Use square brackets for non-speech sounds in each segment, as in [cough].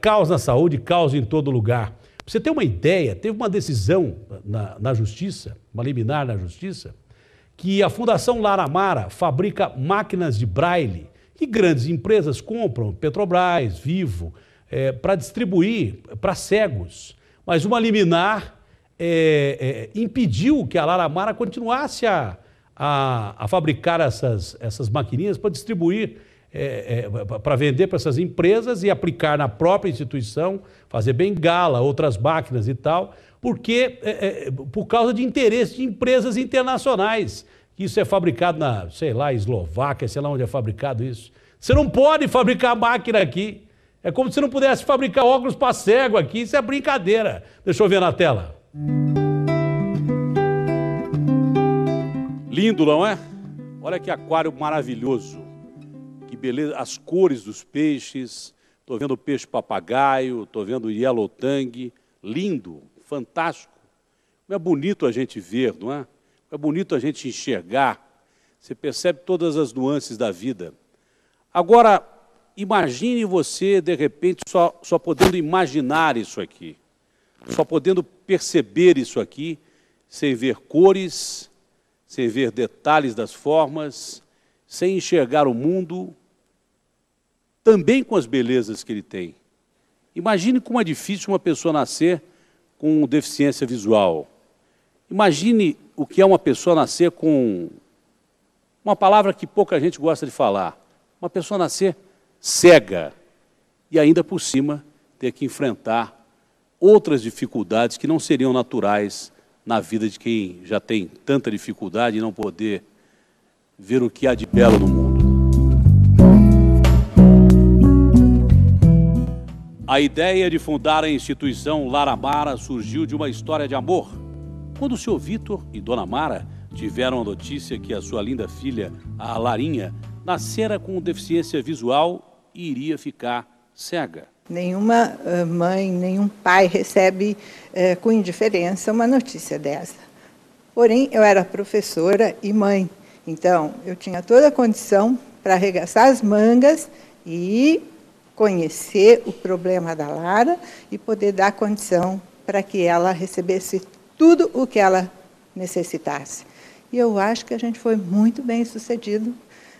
caos na saúde, caos em todo lugar. Pra você ter uma ideia, teve uma decisão na, na justiça, uma liminar na justiça, que a Fundação Laramara fabrica máquinas de braille que grandes empresas compram, Petrobras, Vivo, é, para distribuir para cegos. Mas uma liminar é, é, impediu que a Laramara continuasse a, a, a fabricar essas, essas maquininhas para distribuir é, é, para vender para essas empresas e aplicar na própria instituição, fazer bengala, outras máquinas e tal, porque é, é por causa de interesse de empresas internacionais. Isso é fabricado na, sei lá, Eslováquia, sei lá onde é fabricado isso. Você não pode fabricar máquina aqui. É como se você não pudesse fabricar óculos para cego aqui. Isso é brincadeira. Deixa eu ver na tela. Lindo, não é? Olha que aquário maravilhoso que beleza, as cores dos peixes. Estou vendo peixe papagaio, estou vendo yellow tang, lindo, fantástico. Como é bonito a gente ver, não é? é bonito a gente enxergar. Você percebe todas as nuances da vida. Agora, imagine você, de repente, só, só podendo imaginar isso aqui, só podendo perceber isso aqui, sem ver cores, sem ver detalhes das formas, sem enxergar o mundo, também com as belezas que ele tem. Imagine como é difícil uma pessoa nascer com deficiência visual. Imagine o que é uma pessoa nascer com uma palavra que pouca gente gosta de falar. Uma pessoa nascer cega e ainda por cima ter que enfrentar outras dificuldades que não seriam naturais na vida de quem já tem tanta dificuldade e não poder ver o que há de belo no mundo. A ideia de fundar a instituição Mara surgiu de uma história de amor. Quando o seu Vitor e Dona Mara tiveram a notícia que a sua linda filha, a Larinha, nascera com deficiência visual e iria ficar cega. Nenhuma eh, mãe, nenhum pai recebe é, com indiferença uma notícia dessa. Porém, eu era professora e mãe, então eu tinha toda a condição para arregaçar as mangas e conhecer o problema da Lara e poder dar condição para que ela recebesse tudo o que ela necessitasse. E eu acho que a gente foi muito bem sucedido.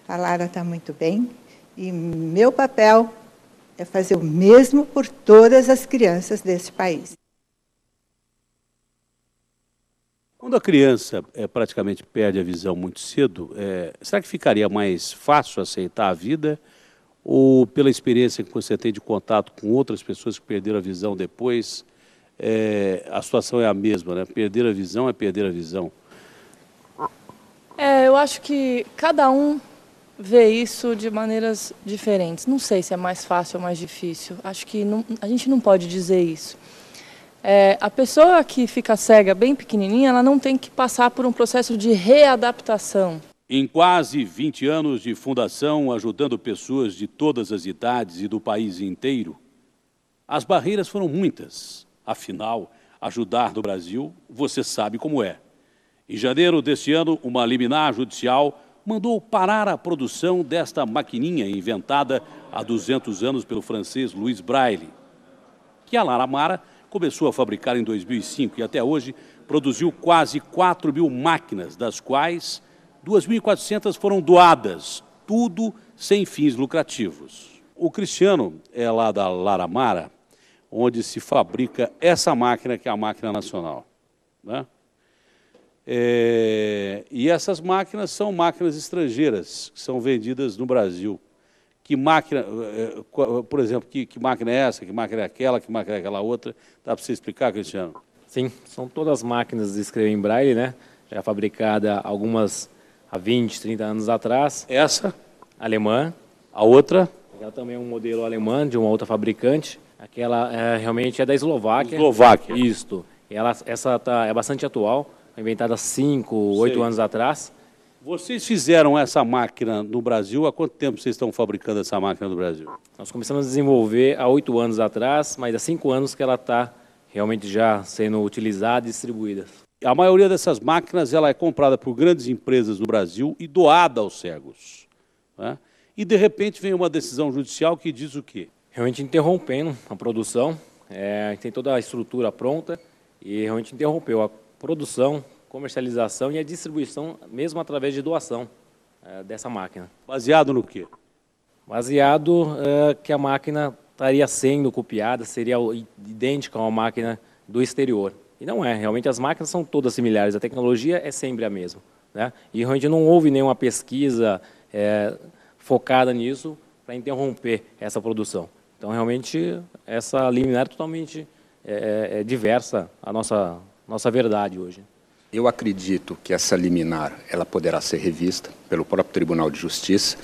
A Lara está muito bem. E meu papel é fazer o mesmo por todas as crianças desse país. Quando a criança é, praticamente perde a visão muito cedo, é, será que ficaria mais fácil aceitar a vida? ou pela experiência que você tem de contato com outras pessoas que perderam a visão depois, é, a situação é a mesma, né? Perder a visão é perder a visão. É, eu acho que cada um vê isso de maneiras diferentes. Não sei se é mais fácil ou mais difícil. Acho que não, a gente não pode dizer isso. É, a pessoa que fica cega bem pequenininha, ela não tem que passar por um processo de readaptação em quase 20 anos de fundação, ajudando pessoas de todas as idades e do país inteiro, as barreiras foram muitas. Afinal, ajudar no Brasil, você sabe como é. Em janeiro deste ano, uma liminar judicial mandou parar a produção desta maquininha inventada há 200 anos pelo francês Louis Braille, que a Laramara começou a fabricar em 2005 e até hoje produziu quase 4 mil máquinas, das quais 2.400 foram doadas, tudo sem fins lucrativos. O Cristiano é lá da Laramara, onde se fabrica essa máquina, que é a máquina nacional. Né? É, e essas máquinas são máquinas estrangeiras, que são vendidas no Brasil. Que máquina, é, por exemplo, que, que máquina é essa, que máquina é aquela, que máquina é aquela outra? Dá para você explicar, Cristiano? Sim, são todas máquinas de escrever em braille, né? Já fabricada algumas há 20, 30 anos atrás. Essa? Alemã. A outra? Ela é também é um modelo alemã de uma outra fabricante. Aquela é, realmente é da Eslováquia. Eslováquia. Isto. Ela, essa tá, é bastante atual, inventada inventada 5, 8 anos atrás. Vocês fizeram essa máquina no Brasil, há quanto tempo vocês estão fabricando essa máquina no Brasil? Nós começamos a desenvolver há oito anos atrás, mas há cinco anos que ela está realmente já sendo utilizada e distribuída. A maioria dessas máquinas ela é comprada por grandes empresas no Brasil e doada aos cegos. Né? E, de repente, vem uma decisão judicial que diz o quê? Realmente interrompendo a produção, é, tem toda a estrutura pronta e realmente interrompeu a produção, comercialização e a distribuição, mesmo através de doação é, dessa máquina. Baseado no quê? Baseado é, que a máquina estaria sendo copiada, seria idêntica a uma máquina do exterior. E não é, realmente as máquinas são todas similares, a tecnologia é sempre a mesma. Né? E realmente não houve nenhuma pesquisa é, focada nisso para interromper essa produção. Então, realmente, essa liminar é totalmente é, é, é diversa a nossa, nossa verdade hoje. Eu acredito que essa liminar ela poderá ser revista pelo próprio Tribunal de Justiça,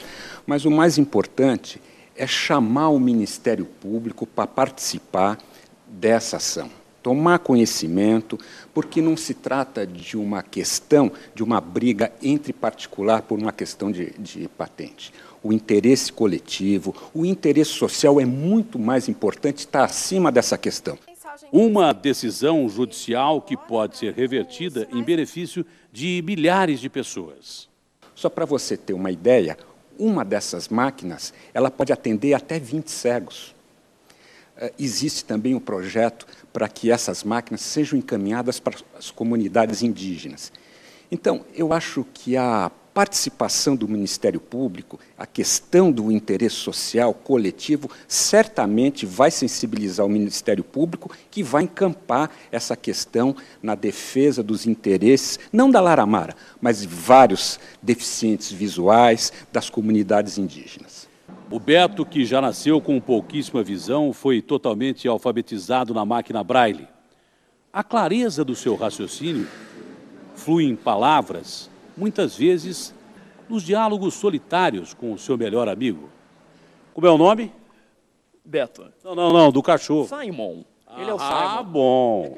mas o mais importante é chamar o Ministério Público para participar dessa ação tomar conhecimento, porque não se trata de uma questão, de uma briga entre particular por uma questão de, de patente. O interesse coletivo, o interesse social é muito mais importante, está acima dessa questão. Uma decisão judicial que pode ser revertida em benefício de milhares de pessoas. Só para você ter uma ideia, uma dessas máquinas ela pode atender até 20 cegos. Eh, existe também um projeto para que essas máquinas sejam encaminhadas para as comunidades indígenas. Então, eu acho que a participação do Ministério Público, a questão do interesse social coletivo, certamente vai sensibilizar o Ministério Público, que vai encampar essa questão na defesa dos interesses, não da Laramara, mas de vários deficientes visuais das comunidades indígenas. O Beto, que já nasceu com pouquíssima visão, foi totalmente alfabetizado na máquina Braille. A clareza do seu raciocínio flui em palavras, muitas vezes nos diálogos solitários com o seu melhor amigo. Como é o nome? Beto. Não, não, não, do cachorro. Simon. Ele é o ah, Simon. Ah, bom.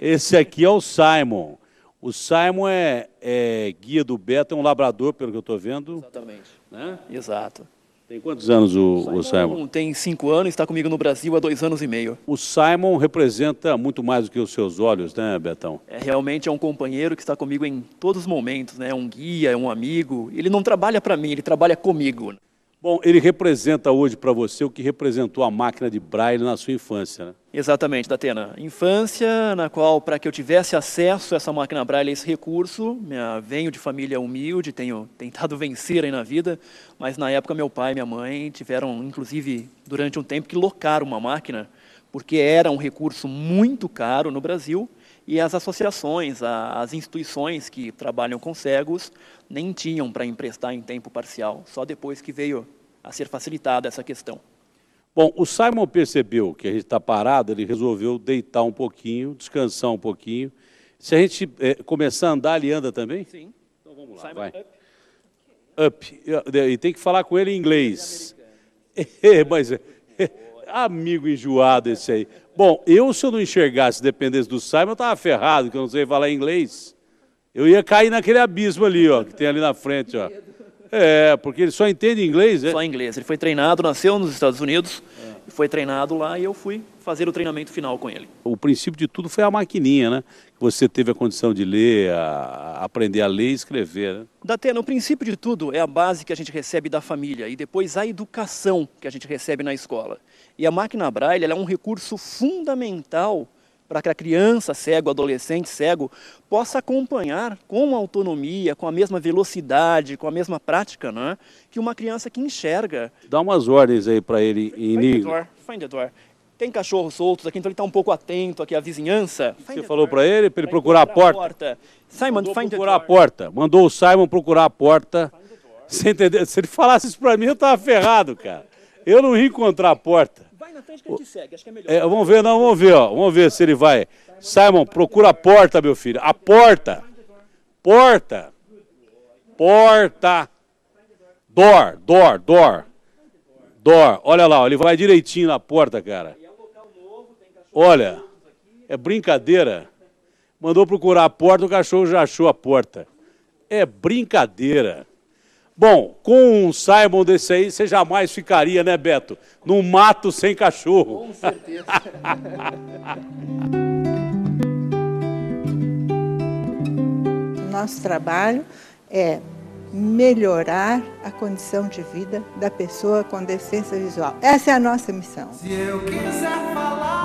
É Esse aqui é o Simon. O Simon é, é, guia do Beto, é um labrador, pelo que eu estou vendo. Exatamente. Né? Exato. Tem quantos anos o, o, Simon, o Simon? Tem cinco anos, está comigo no Brasil há dois anos e meio. O Simon representa muito mais do que os seus olhos, né, Betão? É, realmente é um companheiro que está comigo em todos os momentos, né? É um guia, é um amigo. Ele não trabalha para mim, ele trabalha comigo. Bom, ele representa hoje para você o que representou a máquina de Braille na sua infância, né? Exatamente, Datena. Infância na qual, para que eu tivesse acesso a essa máquina Braille, a esse recurso, minha, venho de família humilde, tenho tentado [laughs] vencer aí na vida, mas na época meu pai e minha mãe tiveram, inclusive, durante um tempo, que locar uma máquina, porque era um recurso muito caro no Brasil, e as associações, as instituições que trabalham com cegos nem tinham para emprestar em tempo parcial, só depois que veio a ser facilitada essa questão. Bom, o Simon percebeu que a gente está parado, ele resolveu deitar um pouquinho, descansar um pouquinho. Se a gente é, começar a andar, ele anda também? Sim. Então vamos lá, Simon, vai. Up. up. E tem que falar com ele em inglês. É, [laughs] é, mas... É, é Amigo enjoado esse aí. Bom, eu se eu não enxergasse, dependência do Simon, eu estava ferrado, que eu não sei falar inglês. Eu ia cair naquele abismo ali, ó, que tem ali na frente, ó. É, porque ele só entende inglês, né? Só inglês. Ele foi treinado, nasceu nos Estados Unidos, é. foi treinado lá e eu fui fazer o treinamento final com ele. O princípio de tudo foi a maquininha, né? Você teve a condição de ler, a, aprender a ler e escrever, né? Datena, o princípio de tudo é a base que a gente recebe da família e depois a educação que a gente recebe na escola. E a máquina Braille é um recurso fundamental para que a criança cego, adolescente cego, possa acompanhar com autonomia, com a mesma velocidade, com a mesma prática, né, que uma criança que enxerga. Dá umas ordens aí para ele em Find the door. Tem cachorros soltos aqui, então ele está um pouco atento aqui à vizinhança. Find Você falou para ele para ele procurar, a, porta. a porta. Simon, Mandou find procurar a porta. Mandou o Simon procurar a porta. Sem entender. Se ele falasse isso para mim, eu estava ferrado, cara. Eu não ia encontrar a porta frente que a gente segue, acho que é melhor. É, vamos ver, não, vamos ver, ó. Vamos ver se ele vai. Simon, procura a porta, meu filho. A porta. Porta. Porta. door door door door Olha lá, ó, ele vai direitinho na porta, cara. Olha, é brincadeira. Mandou procurar a porta, o cachorro já achou a porta. É brincadeira. Bom, com um Simon desse aí, você jamais ficaria, né, Beto? Num mato sem cachorro. Com certeza. Nosso trabalho é melhorar a condição de vida da pessoa com deficiência visual. Essa é a nossa missão. Se eu quiser falar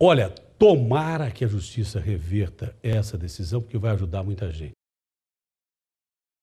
Olha, tomara que a justiça reverta essa decisão, porque vai ajudar muita gente.